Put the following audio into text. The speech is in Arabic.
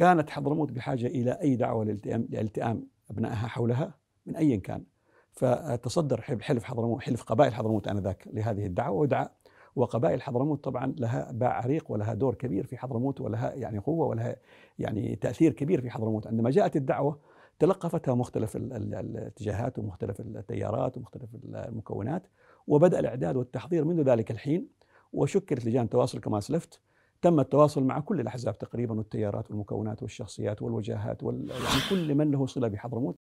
كانت حضرموت بحاجة إلى أي دعوة لالتئام, لالتئام أبنائها حولها من أي كان فتصدر حلف حضرموت حلف قبائل حضرموت آنذاك لهذه الدعوة ودعا وقبائل حضرموت طبعا لها باع عريق ولها دور كبير في حضرموت ولها يعني قوة ولها يعني تأثير كبير في حضرموت عندما جاءت الدعوة تلقفتها مختلف الاتجاهات ومختلف التيارات ومختلف المكونات وبدأ الإعداد والتحضير منذ ذلك الحين وشكلت لجان تواصل كما أسلفت تم التواصل مع كل الأحزاب تقريبا والتيارات والمكونات والشخصيات والوجاهات وال... يعني كل من له صلة بحضرموت